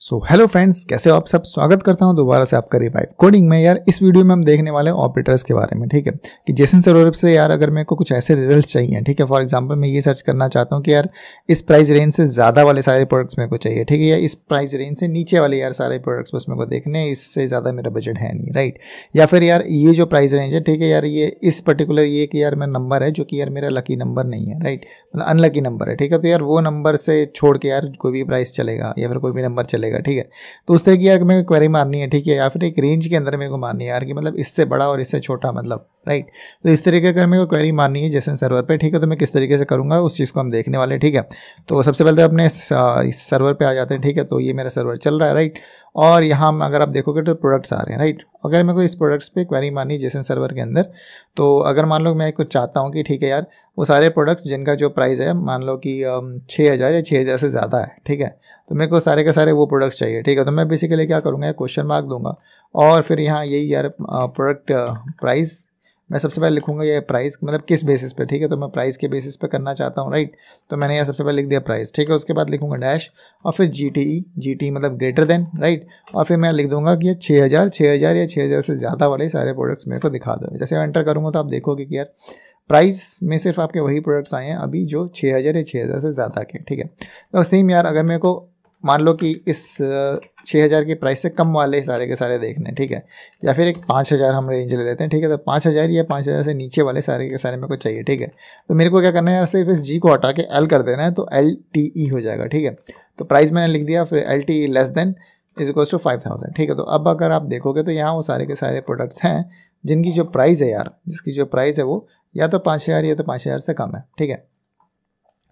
so hello friends कैसे हो आप सब स्वागत करता हूं दोबारा से आपका रिवाइव कोडिंग में यार इस वीडियो में हम देखने वाले हैं ऑपरेटर्स के बारे में ठीक है कि जेसन सरोवर से यार अगर मेरे को कुछ ऐसे रिजल्ट चाहिए ठीक है फॉर एग्जांपल मैं ये सर्च करना चाहता हूं कि यार इस प्राइस रेंज से ज़्यादा वाले सारे प्रोडक्ट्स मेरे को चाहिए ठीक है या इस प्राइस रेंज से नीचे वाले यार सारे प्रोडक्ट्स बस मेरे को देखने इससे ज़्यादा मेरा बजट है नहीं राइट या फिर यार ये जो प्राइस रेंज है ठीक है यार ये इस पर्टिकुलर ये कि यार मेरा नंबर है जो कि यार मेरा लकी नंबर नहीं है राइट मतलब अनलकी नंबर है ठीक है तो यार वो नंबर से छोड़ के यार कोई भी प्राइस चलेगा या फिर कोई भी नंबर चलेगा चलेगा ठीक है तो उस तरह की यार मेरे को क्वेरी मारनी है ठीक है या फिर एक रेंज के अंदर मेरे को मारनी है यार कि मतलब इससे बड़ा और इससे छोटा मतलब राइट तो इस तरीके अगर मेरे को क्वेरी मारनी है जैसे सर्वर पर ठीक है तो मैं किस तरीके से करूँगा उस चीज़ को हम देखने वाले ठीक है तो सबसे पहले तो अपने इस सर्वर पर आ जाते हैं ठीक है तो ये मेरा सर्वर चल रहा है राइट और यहाँ अगर आप देखोगे तो प्रोडक्ट्स आ रहे हैं राइट अगर मेरे को इस प्रोडक्ट्स पे क्वेरी मानी जैसे सर्वर के अंदर तो अगर मान लो मैं कुछ चाहता हूँ कि ठीक है यार वो सारे प्रोडक्ट्स जिनका जो प्राइस है मान लो कि छः हज़ार या छः हज़ार से ज़्यादा है ठीक है तो मेरे को सारे के सारे वो प्रोडक्ट्स चाहिए ठीक है तो मैं बेसिकली क्या करूँगा क्वेश्चन मार्क दूंगा और फिर यहाँ यही यार प्रोडक्ट प्राइस मैं सबसे पहले लिखूंगा ये प्राइस मतलब किस बेसिस पे ठीक है तो मैं प्राइस के बेसिस पे करना चाहता हूँ राइट तो मैंने यहाँ सबसे पहले लिख दिया प्राइस ठीक है उसके बाद लिखूंगा डैश और फिर G T E G T मतलब ग्रेटर देन राइट और फिर मैं लिख दूंगा कि ये छः हज़ार छः हज़ार या छः हज़ार से ज़्यादा वाले सारे प्रोडक्ट्स मेरे को दिखा दो जैसे मैं एंटर करूँगा तो आप देखोगे कि यार प्राइस में सिर्फ आपके वही प्रोडक्ट्स आए हैं अभी जो छः हज़ार या हज़ार से ज़्यादा के ठीक है तो सेम यार अगर मेरे को मान लो कि इस छः हज़ार के प्राइस से कम वाले सारे के सारे देखने ठीक है या फिर एक पाँच हज़ार हम रेंज ले लेते हैं ठीक है तो पाँच हज़ार या पाँच हज़ार से नीचे वाले सारे के सारे मेरे को चाहिए ठीक है तो मेरे को क्या करना है यार सिर्फ इस जी को हटा के एल कर देना है तो एल टी ई हो जाएगा ठीक है तो प्राइस मैंने लिख दिया फिर L T E less than is equals to five thousand ठीक है तो अब अगर आप देखोगे तो यहाँ वो सारे के सारे प्रोडक्ट्स हैं जिनकी जो प्राइस है यार जिसकी जो प्राइस है वो या तो पाँच हज़ार या तो पाँच हज़ार से कम है ठीक है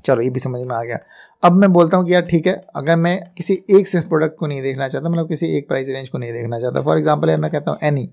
चलो ये भी समझ में आ गया अब मैं बोलता हूँ कि यार ठीक है अगर मैं किसी एक से प्रोडक्ट को नहीं देखना चाहता मतलब किसी एक प्राइस रेंज को नहीं देखना चाहता फॉर एग्जाम्पल मैं कहता हूँ एनी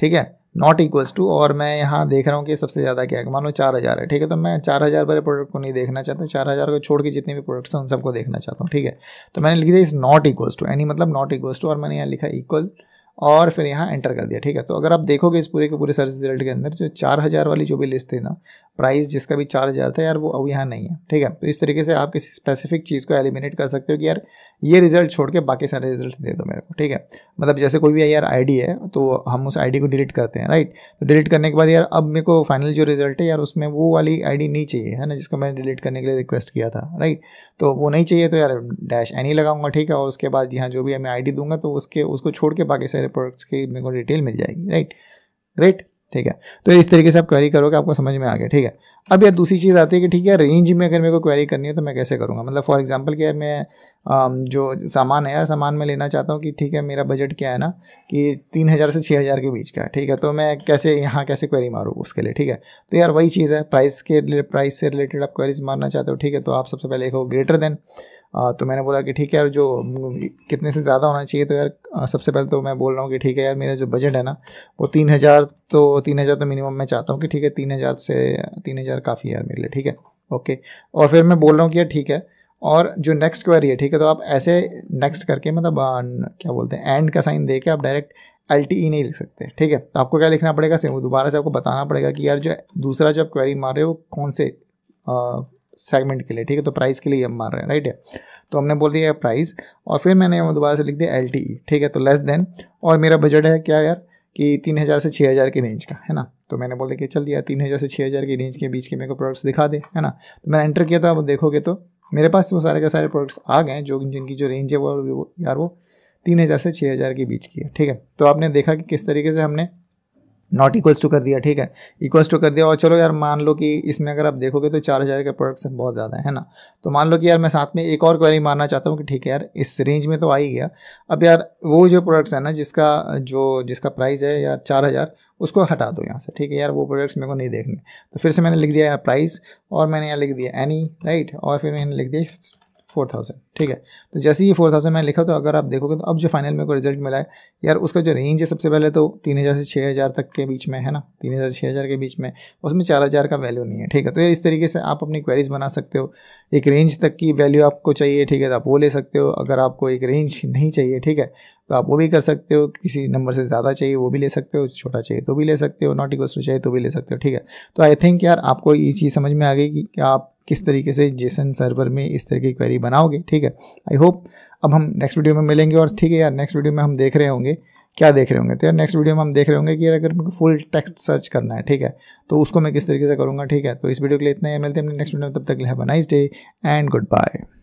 ठीक है नॉट इक्वल्स टू और मैं यहाँ देख रहा हूँ कि सबसे ज़्यादा क्या है मान लो चार हज़ार है ठीक है तो मैं चार हज़ार वाले प्रोडक्ट को नहीं देखना चाहता चार हज़ार को छोड़ के जितने भी प्रोडक्ट्स हैं उन सबको देखना चाहता हूँ ठीक है तो मैंने लिखा दिया is not equals to any मतलब नॉट इक्वल्स टू और मैंने यहाँ लिखा इक्वल equal... और फिर यहाँ एंटर कर दिया ठीक है तो अगर आप देखोगे इस पूरे के पूरे सर्च रिजल्ट के अंदर जो चार हज़ार वाली जो भी लिस्ट थी ना प्राइस जिसका भी चार हज़ार था यार वो अब यहाँ नहीं है ठीक है तो इस तरीके से आप किसी स्पेसिफिक चीज़ को एलिमिनेट कर सकते हो कि यार ये रिजल्ट छोड़ के बाकी सारे रिजल्ट दे दो मेरे को ठीक है मतलब जैसे कोई भी यार आई है तो हम उस आई को डिलीट करते हैं राइट तो डिलीट करने के बाद यार अब मेरे को फाइनल जो रिजल्ट है यार उसमें वो वाली आई नहीं चाहिए है ना जिसको मैंने डिलीट करने के लिए रिक्वेस्ट किया था राइट तो वो नहीं चाहिए तो यार डैश एनी लगाऊंगा ठीक है और उसके बाद यहाँ जो भी मैं आई दूंगा तो उसके उसको छोड़ के बाकी सारे सारे प्रोडक्ट्स की मेरे को डिटेल मिल जाएगी राइट राइट ठीक है तो इस तरीके से आप क्वेरी करोगे आपको समझ में आ गया ठीक है अब यार दूसरी चीज़ आती है कि ठीक है रेंज में अगर मेरे को क्वेरी करनी है तो मैं कैसे करूँगा मतलब फॉर एग्जांपल कि यार मैं जो सामान है सामान मैं लेना चाहता हूँ कि ठीक है मेरा बजट क्या है ना कि तीन हज़ार से छः हज़ार के बीच का ठीक है तो मैं कैसे यहाँ कैसे क्वेरी मारूँ उसके लिए ठीक है तो यार वही चीज़ है प्राइस के प्राइस से रिलेटेड आप क्वेरीज मारना चाहते हो ठीक है तो आप सबसे पहले एक ग्रेटर देन तो मैंने बोला कि ठीक है यार जो कितने से ज़्यादा होना चाहिए तो यार सबसे पहले तो मैं बोल रहा हूँ कि ठीक है यार मेरा जो बजट है ना वो तीन हज़ार तो तीन हज़ार तो मिनिमम मैं चाहता हूँ कि ठीक है तीन हज़ार से तीन हज़ार काफ़ी है यार मेरे लिए ठीक है ओके और फिर मैं बोल रहा हूँ कि यार ठीक है और जो नेक्स्ट क्वेरी है ठीक है तो आप ऐसे नेक्स्ट करके मतलब क्या बोलते हैं एंड का साइन दे के आप डायरेक्ट एल टी ई नहीं लिख सकते ठीक है तो आपको क्या लिखना पड़ेगा वो दोबारा से आपको बताना पड़ेगा कि यार जो दूसरा जो आप क्वेरी मार रहे हो कौन से सेगमेंट के लिए ठीक है तो प्राइस के लिए हम मार रहे हैं राइट है तो हमने बोल दिया प्राइस और फिर मैंने दोबारा से लिख दिया एल e, ठीक है तो लेस देन और मेरा बजट है क्या यार कि तीन हज़ार से छः हज़ार की रेंज का है ना तो मैंने बोला कि चल दिया तीन हज़ार से छः हज़ार की रेंज के बीच के मेरे को प्रोडक्ट्स दिखा दे है ना तो मैंने एंटर किया तो आप देखोगे तो मेरे पास वो सारे के सारे प्रोडक्ट्स आ गए जो जिनकी जो रेंज है वो यार वो तीन हज़ार से छः हज़ार के बीच की है ठीक है तो आपने देखा कि किस तरीके से हमने नॉट इक्वल्स टू कर दिया ठीक है इक्वल्स टू कर दिया और चलो यार मान लो कि इसमें अगर आप देखोगे तो चार हज़ार का प्रोडक्शन बहुत ज़्यादा है ना तो मान लो कि यार मैं साथ में एक और क्वेरी मानना चाहता हूँ कि ठीक है यार इस रेंज में तो आ ही गया अब यार वो जो प्रोडक्ट्स है ना जिसका जो जिसका प्राइस है यार चार हज़ार उसको हटा दो यहाँ से ठीक है यार वो प्रोडक्ट्स मेरे को नहीं देखने तो फिर से मैंने लिख दिया यार प्राइस और मैंने यहाँ लिख दिया एनी राइट और फिर मैंने लिख दिया फोर थाउजेंड ठीक है तो जैसे ही फोर थाउजेंड मैंने लिखा तो अगर आप देखोगे तो अब जो फाइनल मेरे को रिजल्ट मिला है यार उसका जो रेंज है सबसे पहले तो तीन हज़ार से छः हज़ार तक के बीच में है ना तीन हज़ार से छः हज़ार के बीच में उसमें चार हज़ार का वैल्यू नहीं है ठीक है तो इस तरीके से आप अपनी क्वेरीज बना सकते हो एक रेंज तक की वैल्यू आपको चाहिए ठीक है तो आप वो ले सकते हो अगर आपको एक रेंज नहीं चाहिए ठीक है तो आप वो भी कर सकते हो किसी नंबर से ज़्यादा चाहिए वो भी ले सकते हो छोटा चाहिए तो भी ले सकते हो नॉट इक्वल टू चाहिए तो भी ले सकते हो ठीक है तो आई थिंक यार आपको ये चीज़ समझ में आ गई कि आप किस तरीके से जेसन सर्वर में इस तरह की क्वेरी बनाओगे ठीक है आई होप अब हम नेक्स्ट वीडियो में मिलेंगे और ठीक है यार नेक्स्ट वीडियो में हम देख रहे होंगे क्या देख रहे होंगे तो यार नेक्स्ट वीडियो में हम देख रहे होंगे कि यार अगर मुझे फुल टेक्स्ट सर्च करना है ठीक है तो उसको मैं किस तरीके से करूँगा ठीक है तो इस वीडियो के लिए इतना ही मिलते हैं नेक्स्ट वीडियो में तब तक लिया nice day and good bye